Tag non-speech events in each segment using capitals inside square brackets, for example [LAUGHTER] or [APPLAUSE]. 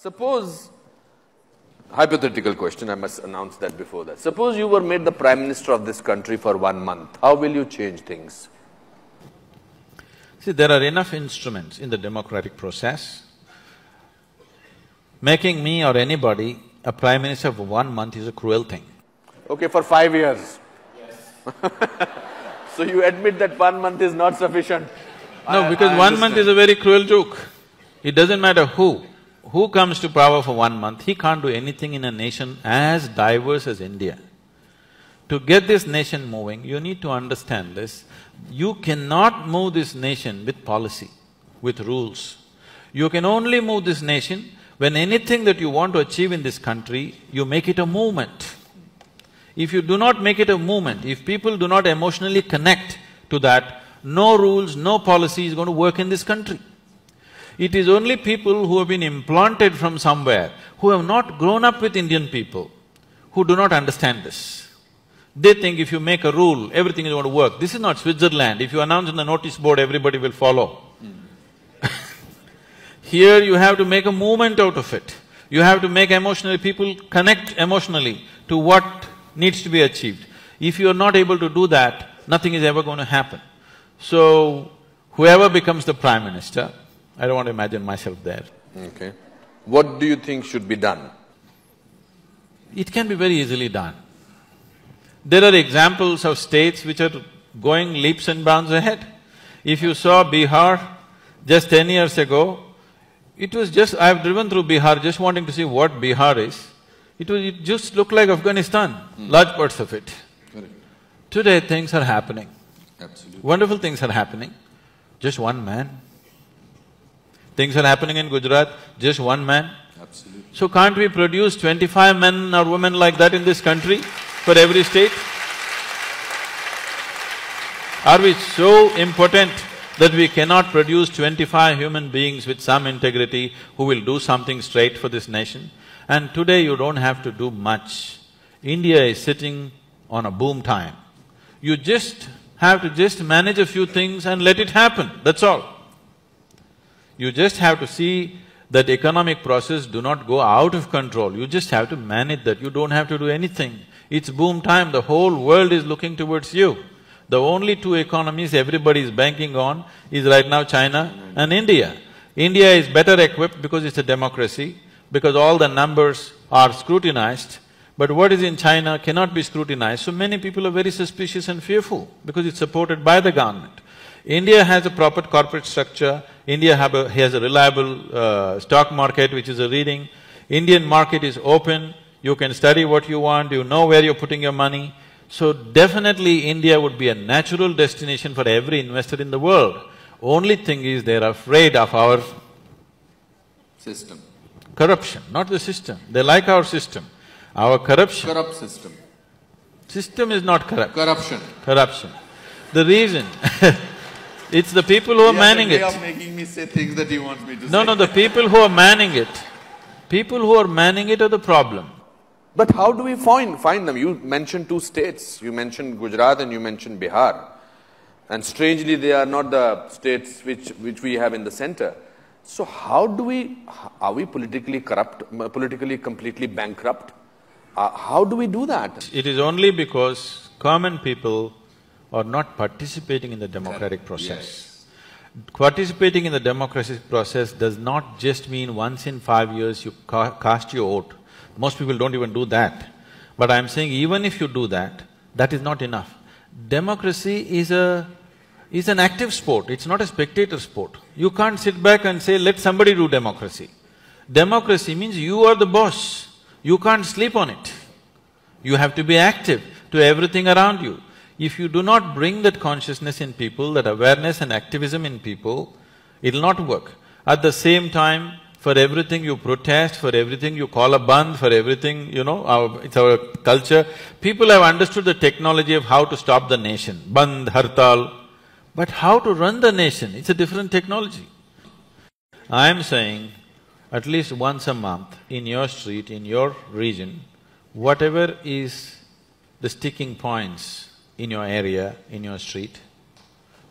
Suppose, hypothetical question, I must announce that before that. Suppose you were made the prime minister of this country for one month, how will you change things? See, there are enough instruments in the democratic process. Making me or anybody a prime minister for one month is a cruel thing. Okay, for five years. Yes. [LAUGHS] so you admit that one month is not sufficient? No, because one month is a very cruel joke. It doesn't matter who, who comes to power for one month, he can't do anything in a nation as diverse as India. To get this nation moving, you need to understand this. You cannot move this nation with policy, with rules. You can only move this nation when anything that you want to achieve in this country, you make it a movement. If you do not make it a movement, if people do not emotionally connect to that, no rules, no policy is going to work in this country. It is only people who have been implanted from somewhere, who have not grown up with Indian people, who do not understand this. They think if you make a rule, everything is going to work. This is not Switzerland. If you announce on the notice board, everybody will follow. [LAUGHS] Here you have to make a movement out of it. You have to make emotionally people connect emotionally to what needs to be achieved. If you are not able to do that, nothing is ever going to happen. So, whoever becomes the prime minister, I don't want to imagine myself there. Okay. What do you think should be done? It can be very easily done. There are examples of states which are going leaps and bounds ahead. If you saw Bihar just ten years ago, it was just… I've driven through Bihar just wanting to see what Bihar is. It was… it just looked like Afghanistan, mm. large parts of it. Correct. Today things are happening. Absolutely. Wonderful things are happening. Just one man Things are happening in Gujarat, just one man. Absolutely. So can't we produce twenty-five men or women like that in this country for every state? Are we so impotent that we cannot produce twenty-five human beings with some integrity who will do something straight for this nation? And today you don't have to do much. India is sitting on a boom time. You just have to just manage a few things and let it happen, that's all. You just have to see that economic process do not go out of control, you just have to manage that, you don't have to do anything. It's boom time, the whole world is looking towards you. The only two economies everybody is banking on is right now China and India. India is better equipped because it's a democracy, because all the numbers are scrutinized, but what is in China cannot be scrutinized, so many people are very suspicious and fearful because it's supported by the government. India has a proper corporate structure, India a, has a reliable uh, stock market which is a leading, Indian market is open, you can study what you want, you know where you're putting your money. So definitely India would be a natural destination for every investor in the world. Only thing is they're afraid of our system. Corruption, not the system. They like our system. Our corruption. Corrupt system. System is not corrupt. Corruption. Corruption. The reason [LAUGHS] It's the people who are manning it. making me say things that he wants me to no, say. No, no, the people who are manning it, people who are manning it are the problem. But how do we find, find them? You mentioned two states, you mentioned Gujarat and you mentioned Bihar. And strangely, they are not the states which, which we have in the center. So how do we, are we politically corrupt, politically completely bankrupt? Uh, how do we do that? It is only because common people or not participating in the democratic process. Yes. Participating in the democratic process does not just mean once in five years you ca cast your vote. Most people don't even do that. But I'm saying even if you do that, that is not enough. Democracy is a… is an active sport, it's not a spectator sport. You can't sit back and say, let somebody do democracy. Democracy means you are the boss, you can't sleep on it. You have to be active to everything around you. If you do not bring that consciousness in people, that awareness and activism in people, it'll not work. At the same time, for everything you protest, for everything you call a band, for everything, you know, our, it's our culture. People have understood the technology of how to stop the nation, band, hartal, but how to run the nation, it's a different technology. I'm saying, at least once a month, in your street, in your region, whatever is the sticking points in your area, in your street.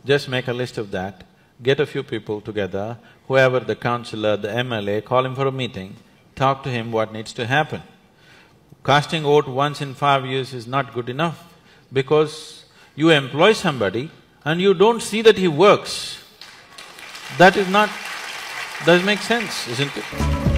Just make a list of that, get a few people together, whoever the councillor, the MLA, call him for a meeting, talk to him what needs to happen. Casting vote once in five years is not good enough because you employ somebody and you don't see that he works. That is not… does make sense, isn't it?